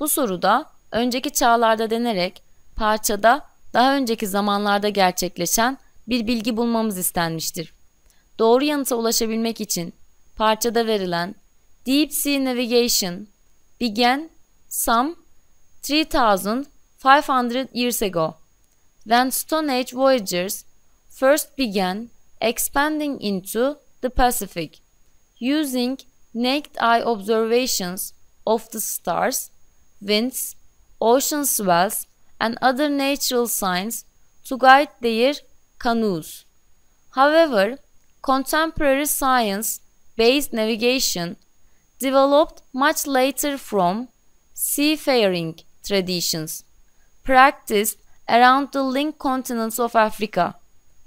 Bu soruda önceki çağlarda denerek parçada daha önceki zamanlarda gerçekleşen bir bilgi bulmamız istenmiştir. Doğru yanıta ulaşabilmek için parçada verilen Deep Sea Navigation began some 3500 years ago when Stone Age voyagers first began expanding into the Pacific using naked eye observations of the stars winds, ocean swells, and other natural signs to guide their canoes. However, contemporary science based navigation developed much later from seafaring traditions practiced around the linked continents of Africa,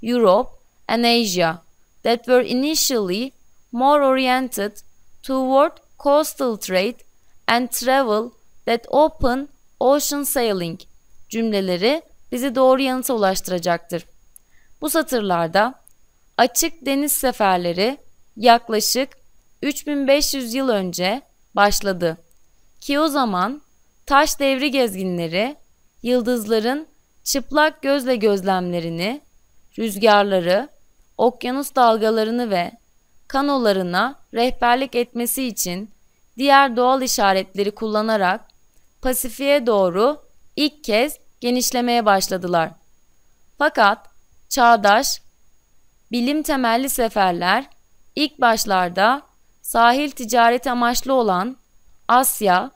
Europe, and Asia that were initially more oriented toward coastal trade and travel that open ocean sailing cümleleri bizi doğru yanıta ulaştıracaktır. Bu satırlarda açık deniz seferleri yaklaşık 3500 yıl önce başladı ki o zaman taş devri gezginleri yıldızların çıplak gözle gözlemlerini, rüzgarları, okyanus dalgalarını ve kanolarına rehberlik etmesi için diğer doğal işaretleri kullanarak Pasifik'e doğru ilk kez genişlemeye başladılar. Fakat çağdaş bilim temelli seferler ilk başlarda sahil ticaret amaçlı olan Asya,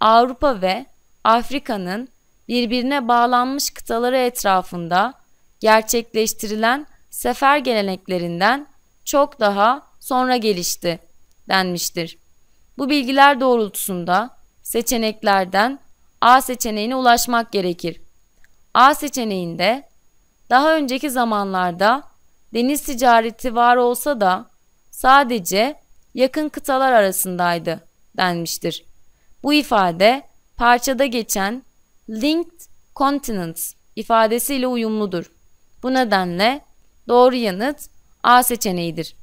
Avrupa ve Afrika'nın birbirine bağlanmış kıtaları etrafında gerçekleştirilen sefer geleneklerinden çok daha sonra gelişti denmiştir. Bu bilgiler doğrultusunda seçeneklerden A seçeneğine ulaşmak gerekir. A seçeneğinde daha önceki zamanlarda deniz ticareti var olsa da sadece yakın kıtalar arasındaydı denmiştir. Bu ifade parçada geçen linked continents ifadesiyle uyumludur. Bu nedenle doğru yanıt A seçeneğidir.